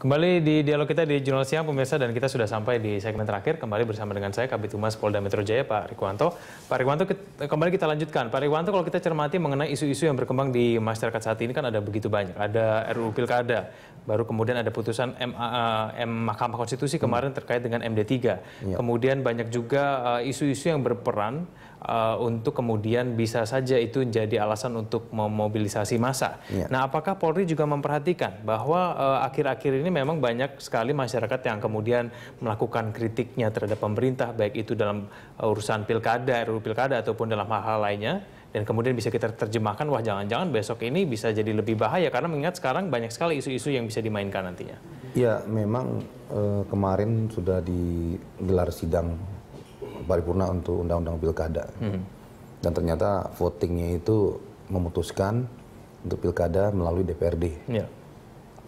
Kembali di dialog kita di Jurnal Siang, pemirsa, dan kita sudah sampai di segmen terakhir. Kembali bersama dengan saya, Kabit Humas Polda Metro Jaya, Pak Rikwanto. Pak Rikwanto, kembali kita lanjutkan. Pak Rikwanto, kalau kita cermati mengenai isu-isu yang berkembang di masyarakat saat ini, kan ada begitu banyak. Ada RUU Pilkada, baru kemudian ada putusan M, eh, M Mahkamah Konstitusi kemarin terkait dengan MD3. Iya. Kemudian banyak juga eh, isu -isu yang berperan uh, untuk kemudian bisa saja itu jadi alasan untuk memobilisasi massa. Ya. Nah, apakah Polri juga memperhatikan bahwa eh, akhir-akhir uh, ini memang banyak sekali masyarakat yang kemudian melakukan kritiknya terhadap pemerintah, baik itu dalam eh, urusan pilkada, RUU pilkada ataupun dalam hal-hal lainnya? dan kemudian bisa kita terjemahkan wah jangan-jangan besok ini bisa jadi lebih bahaya karena mengingat sekarang banyak sekali isu-isu yang bisa dimainkan nantinya. Ya memang kemarin sudah digelar sidang paripurna untuk undang-undang pilkada. Hmm. Dan ternyata votingnya itu memutuskan untuk pilkada melalui DPRD. Yeah.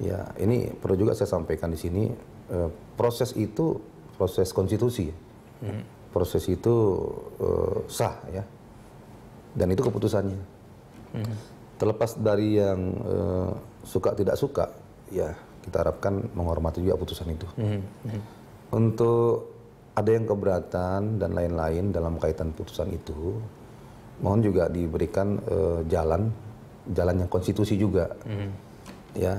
Ya, ini perlu juga saya sampaikan di sini e, proses itu proses konstitusi, hmm. proses itu e, sah ya, dan itu keputusannya. Hmm. Terlepas dari yang e, suka tidak suka, ya kita harapkan menghormati juga putusan itu. Hmm. Hmm. Untuk ada yang keberatan dan lain-lain dalam kaitan putusan itu, mohon juga diberikan uh, jalan jalan yang konstitusi juga, mm. ya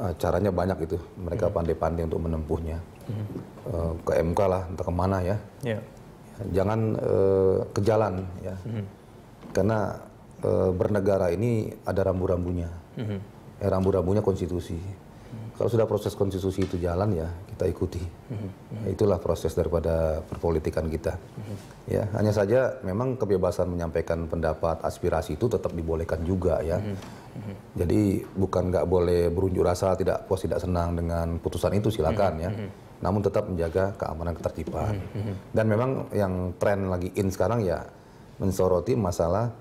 uh, caranya banyak itu mereka mhm. pandai-pandai mm. untuk menempuhnya mm. uh, ke MK lah entah kemana ya, yeah. jangan uh, ke jalan ya, mm. karena uh, bernegara ini ada rambu-rambunya, mm. eh, rambu-rambunya konstitusi kalau sudah proses konstitusi itu jalan ya kita ikuti. Mm-hmm. Itulah proses daripada perpolitikan kita. Mm-hmm. Ya hanya saja memang kebebasan menyampaikan pendapat, aspirasi itu tetap dibolehkan juga ya. Mm-hmm. Jadi bukan nggak boleh berunjuk rasa, tidak puas, tidak senang dengan putusan itu silakan ya namun tetap menjaga keamanan ketertiban. Dan memang yang tren lagi in sekarang ya mensoroti masalah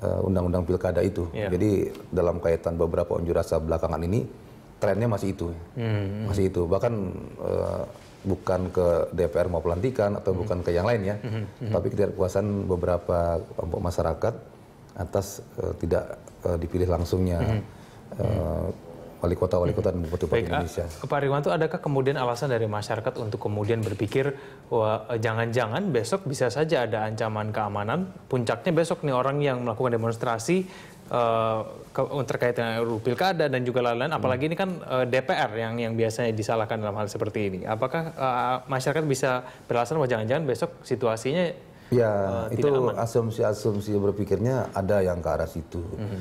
eh, undang-undang pilkada itu. Iya. Jadi dalam kaitan beberapa unjuk rasa belakangan ini trennya masih itu, hmm. masih itu. Bahkan uh, bukan ke DPR mau pelantikan atau hmm. bukan ke yang lain ya, hmm. hmm, hmm. tapi ketidakpuasan beberapa kelompok masyarakat atas uh, tidak uh, dipilih langsungnya. Hmm. Uh, wali kota wali kota dan bupati Indonesia. Ah, Indonesia. Pak Riwanto, adakah kemudian alasan dari masyarakat untuk kemudian berpikir jangan-jangan besok bisa saja ada ancaman keamanan, puncaknya besok nih orang yang melakukan demonstrasi uh, terkait dengan RUU Pilkada dan juga lain-lain, hmm. apalagi ini kan uh, eh, DPR yang yang biasanya disalahkan dalam hal seperti ini. Apakah uh, masyarakat bisa beralasan bahwa jangan-jangan besok situasinya ya uh, itu asumsi-asumsi berpikirnya ada yang ke arah situ. -hmm.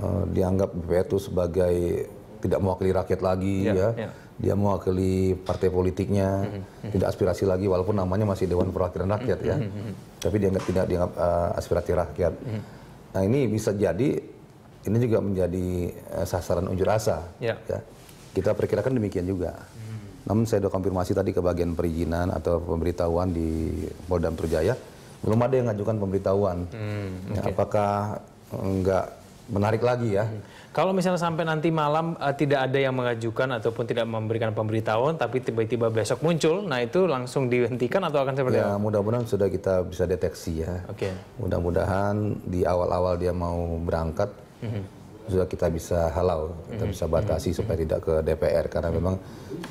uh, dianggap DPR itu sebagai tidak mewakili rakyat lagi yeah, ya. Yeah. Ya. Dia mewakili partai politiknya, mm -hmm. tidak aspirasi lagi walaupun namanya masih Dewan Perwakilan Rakyat mm -hmm. ya. Mm -hmm. Tapi dianggap tidak dianggap uh, aspirasi rakyat. Mm -hmm. Nah ini bisa jadi ini juga menjadi uh, sasaran unjuk rasa. Ya. ya. Kita perkirakan demikian juga. Hmm. Namun saya sudah konfirmasi tadi ke bagian perizinan atau pemberitahuan di Polda Metro Jaya belum ada yang mengajukan pemberitahuan. Hmm, okay. ya, apakah enggak menarik lagi ya. Kalau misalnya sampai nanti malam uh, tidak ada yang mengajukan ataupun tidak memberikan pemberitahuan, tapi tiba-tiba besok muncul, nah itu langsung dihentikan atau akan seperti ya, Mudah-mudahan sudah kita bisa deteksi ya. Oke. Okay. Mudah-mudahan di awal-awal dia mau berangkat, -hmm. sudah kita bisa halau, kita -hmm. bisa batasi -hmm. supaya tidak ke DPR karena memang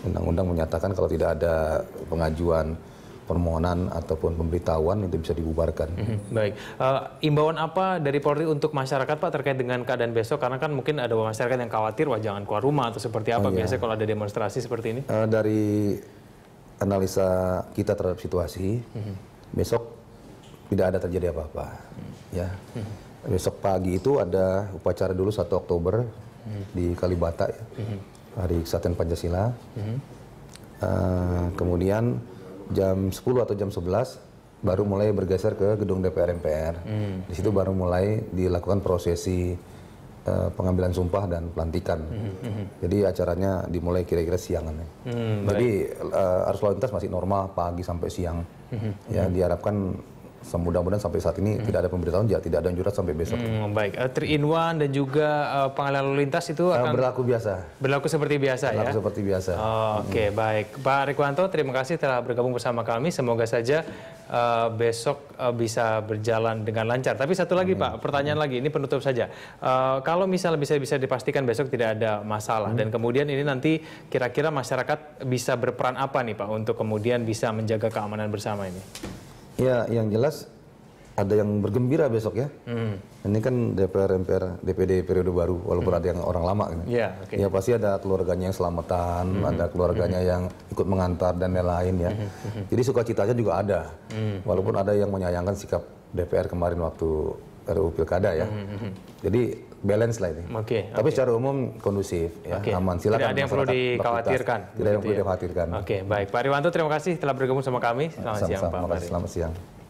undang-undang menyatakan kalau tidak ada pengajuan permohonan ataupun pemberitahuan itu bisa dibubarkan. Mm-hmm. Baik, uh, imbauan apa dari Polri untuk masyarakat Pak terkait dengan keadaan besok? Karena kan mungkin ada masyarakat yang khawatir wah jangan keluar rumah atau seperti apa oh, iya. biasanya kalau ada demonstrasi seperti ini? Uh, dari analisa kita terhadap situasi, mm-hmm. besok tidak ada terjadi apa-apa, mm-hmm. ya. Mm-hmm. Besok pagi itu ada upacara dulu 1 Oktober mm-hmm. di Kalibata mm-hmm. Hari Kesatuan Pancasila. Mm-hmm. Uh, kemudian jam 10 atau jam 11 baru mulai bergeser ke gedung DPR MPR. Hmm. Di situ baru mulai dilakukan prosesi uh, pengambilan sumpah dan pelantikan. Hmm. hmm, hmm. Jadi acaranya dimulai kira-kira siangan. Hmm, Jadi uh, arus lalu lintas masih normal pagi sampai siang. Hmm. hmm ya diharapkan semudah-mudahan sampai saat ini hmm. tidak ada pemberitahuan ya tidak ada anjuran sampai besok. Hmm, baik, uh, three in one dan juga uh, pengalihan lalu lintas itu eh, akan berlaku biasa. Berlaku seperti biasa berlaku ya. Berlaku seperti biasa. Oh, Oke, okay, hmm. baik. Pak Rikwanto, terima kasih telah bergabung bersama kami. Semoga saja uh, besok uh, bisa berjalan dengan lancar. Tapi satu lagi hmm. Pak, pertanyaan hmm. lagi ini penutup saja. Uh, kalau misalnya bisa bisa dipastikan besok tidak ada masalah hmm. dan kemudian ini nanti kira-kira masyarakat bisa berperan apa nih Pak untuk kemudian bisa menjaga keamanan bersama ini? Ya, yang jelas ada yang bergembira besok ya. Hmm. Ini kan DPR MPR DPD periode baru walaupun hmm. ada yang orang lama kan. Yeah, okay. ya pasti ada keluarganya yang selamatan, hmm. ada keluarganya hmm. yang ikut mengantar dan lain-lain ya. Hmm. hmm, hmm. Jadi sukacitanya juga ada. Hmm. Walaupun ada yang menyayangkan sikap DPR kemarin waktu RUU Pilkada ya. Mm-hmm. Jadi balance lah ini. Oke. Okay, Tapi okay. secara umum kondusif ya, okay. aman. Silakan. Tidak ada yang perlu dikhawatirkan. Tidak ada yang perlu ya. dikhawatirkan. Oke, okay, baik. Pak Riwanto terima kasih telah bergabung sama kami. Selamat sama, siang Pak. selamat siang.